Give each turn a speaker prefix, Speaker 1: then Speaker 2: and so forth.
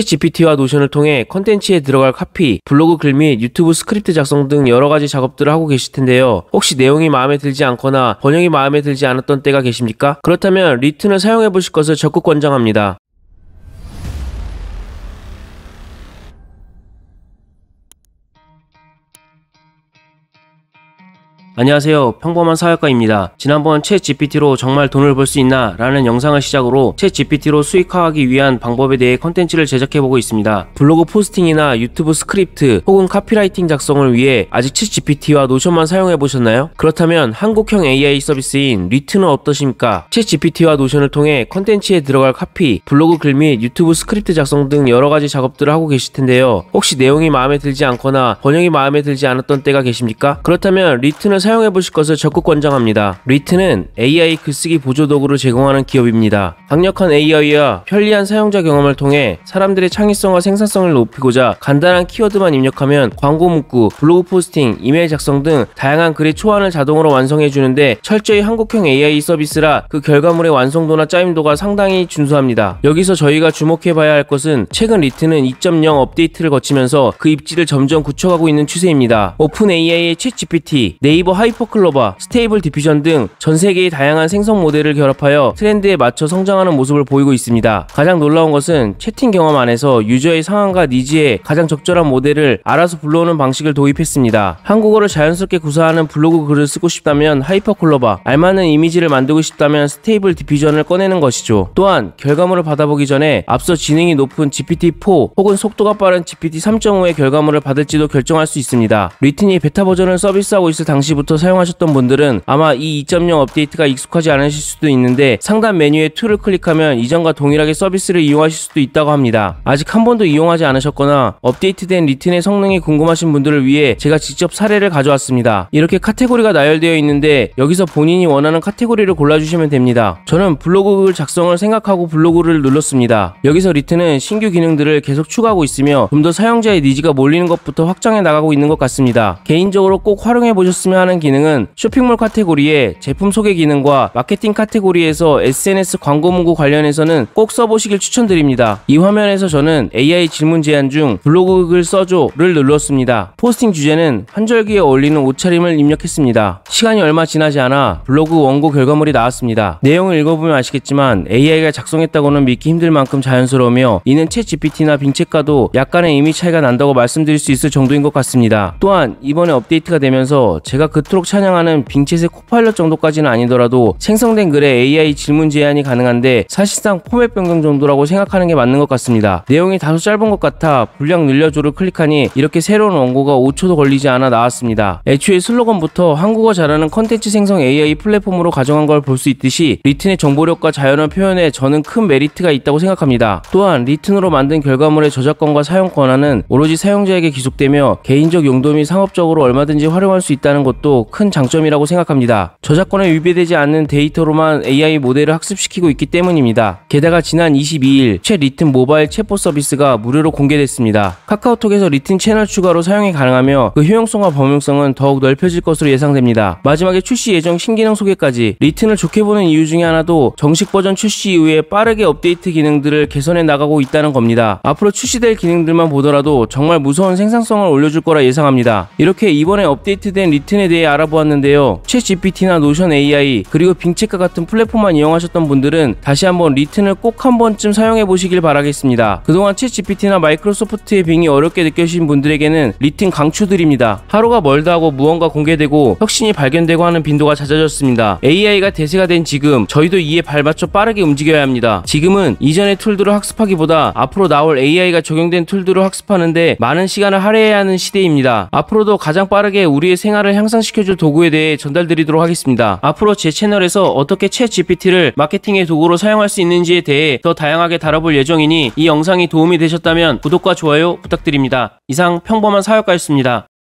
Speaker 1: 챗GPT와 노션을 통해 컨텐츠에 들어갈 카피, 블로그 글 및 유튜브 스크립트 작성 등 여러 가지 작업들을 하고 계실 텐데요. 혹시 내용이 마음에 들지 않거나 번역이 마음에 들지 않았던 때가 계십니까? 그렇다면 리튼을 사용해 보실 것을 적극 권장합니다. 안녕하세요. 평범한 사회과입니다. 지난번 챗 GPT로 정말 돈을 벌 수 있나? 라는 영상을 시작으로 챗 GPT로 수익화하기 위한 방법에 대해 컨텐츠를 제작해보고 있습니다. 블로그 포스팅이나 유튜브 스크립트 혹은 카피라이팅 작성을 위해 아직 챗 GPT와 노션만 사용해보셨나요? 그렇다면 한국형 AI 서비스인 리트는 어떠십니까? 챗 GPT와 노션을 통해 컨텐츠에 들어갈 카피, 블로그 글 및 유튜브 스크립트 작성 등 여러가지 작업들을 하고 계실 텐데요. 혹시 내용이 마음에 들지 않거나 번역이 마음에 들지 않았던 때가 계십니까? 그렇다면 리트는 사용해 보실 것을 적극 권장합니다. 리트는 AI 글쓰기 보조 도구를 제공하는 기업입니다. 강력한 AI와 편리한 사용자 경험을 통해 사람들의 창의성과 생산성을 높이고자 간단한 키워드만 입력하면 광고 문구, 블로그 포스팅, 이메일 작성 등 다양한 글의 초안을 자동으로 완성해 주는데 철저히 한국형 AI 서비스라 그 결과물의 완성도나 짜임도가 상당히 준수합니다. 여기서 저희가 주목해 봐야 할 것은 최근 리트는 2.0 업데이트를 거치면서 그 입지를 점점 굳혀가고 있는 추세입니다. 오픈 AI의 챗GPT, 네이버 하이퍼클로바, 스테이블 디퓨전 등 전 세계의 다양한 생성 모델을 결합하여 트렌드에 맞춰 성장하는 모습을 보이고 있습니다. 가장 놀라운 것은 채팅 경험 안에서 유저의 상황과 니즈에 가장 적절한 모델을 알아서 불러오는 방식을 도입했습니다. 한국어를 자연스럽게 구사하는 블로그 글을 쓰고 싶다면 하이퍼클로바, 알맞은 이미지를 만들고 싶다면 스테이블 디퓨전을 꺼내는 것이죠. 또한 결과물을 받아보기 전에 앞서 지능이 높은 GPT-4 혹은 속도가 빠른 GPT-3.5의 결과물을 받을지도 결정할 수 있습니다. 리튼이 베타 버전을 서비스하고 있을 당시부터 때부터 사용하셨던 분들은 아마 이 2.0 업데이트가 익숙하지 않으실 수도 있는데 상단 메뉴에 툴을 클릭하면 이전과 동일하게 서비스를 이용하실 수도 있다고 합니다. 아직 한 번도 이용하지 않으셨거나 업데이트된 리틴의 성능이 궁금하신 분들을 위해 제가 직접 사례를 가져왔습니다. 이렇게 카테고리가 나열되어 있는데 여기서 본인이 원하는 카테고리를 골라주시면 됩니다. 저는 블로그 글 작성을 생각하고 블로그를 눌렀습니다. 여기서 리트는 신규 기능들을 계속 추가하고 있으며 좀 더 사용자의 니즈가 몰리는 것부터 확장해 나가고 있는 것 같습니다. 개인적으로 꼭 활용해 보셨으면 하는 해당 기능은 쇼핑몰 카테고리의 제품 소개 기능과 마케팅 카테고리에서 SNS 광고 문구 관련해서는 꼭 써보시길 추천드립니다. 이 화면에서 저는 AI 질문 제한중 블로그 글 써줘를 눌렀습니다. 포스팅 주제는 환절기에 어울리는 옷차림을 입력했습니다. 시간이 얼마 지나지 않아 블로그 원고 결과물이 나왔습니다. 내용을 읽어보면 아시겠지만 AI가 작성했다고는 믿기 힘들 만큼 자연스러우며 이는 채 GPT나 빙책과도 약간의 이미 차이가 난다고 말씀드릴 수 있을 정도인 것 같습니다. 또한 이번에 업데이트가 되면서 제가 그 웹트록 찬양하는 빙챗의 코파일럿 정도까지는 아니더라도 생성된 글에 AI 질문 제한이 가능한데 사실상 포맷 변경 정도라고 생각하는 게 맞는 것 같습니다. 내용이 다소 짧은 것 같아 분량 늘려줘를 클릭하니 이렇게 새로운 원고가 5초도 걸리지 않아 나왔습니다. 애초에 슬로건부터 한국어 잘하는 컨텐츠 생성 AI 플랫폼으로 가정한 걸 볼 수 있듯이 리튼의 정보력과 자연한 표현에 저는 큰 메리트가 있다고 생각합니다. 또한 리튼으로 만든 결과물의 저작권과 사용 권한은 오로지 사용자에게 기속되며 개인적 용도 및 상업적으로 얼마든지 활용할 수 있다는 것도 것도 큰 장점이라고 생각합니다. 저작권에 위배되지 않는 데이터로만 AI 모델을 학습시키고 있기 때문입니다. 게다가 지난 22일 채 리튼 모바일 체포 서비스가 무료로 공개됐습니다. 카카오톡에서 리튼 채널 추가로 사용이 가능하며 그 효용성과 범용성은 더욱 넓혀질 것으로 예상됩니다. 마지막에 출시 예정 신기능 소개까지 리튼을 좋게 보는 이유 중에 하나도 정식 버전 출시 이후에 빠르게 업데이트 기능들을 개선해 나가고 있다는 겁니다. 앞으로 출시될 기능들만 보더라도 정말 무서운 생산성을 올려줄 거라 예상합니다. 이렇게 이번에 업데이트된 리튼에 대해 대해 알아보았는데요. 챗 GPT나 노션 AI 그리고 빙체크 같은 플랫폼만 이용하셨던 분들은 다시 한번 리튼을 꼭 한 번쯤 사용해 보시길 바라겠습니다. 그동안 챗 GPT나 마이크로소프트의 빙이 어렵게 느껴지신 분들에게는 리튼 강추드립니다. 하루가 멀다 하고 무언가 공개되고 혁신이 발견되고 하는 빈도가 잦아졌습니다. AI가 대세가 된 지금 저희도 이에 발맞춰 빠르게 움직여야 합니다. 지금은 이전의 툴들을 학습하기보다 앞으로 나올 AI가 적용된 툴들을 학습하는데 많은 시간을 할애해야 하는 시대입니다. 앞으로도 가장 빠르게 우리의 생활을 향상시키는 향상시켜줄 도구에 대해 전달드리도록 하겠습니다. 앞으로 제 채널에서 어떻게 챗 GPT를 마케팅의 도구로 사용할 수 있는지에 대해 더 다양하게 다뤄볼 예정이니 이 영상이 도움이 되셨다면 구독과 좋아요 부탁드립니다. 이상 평범한 사역가였습니다.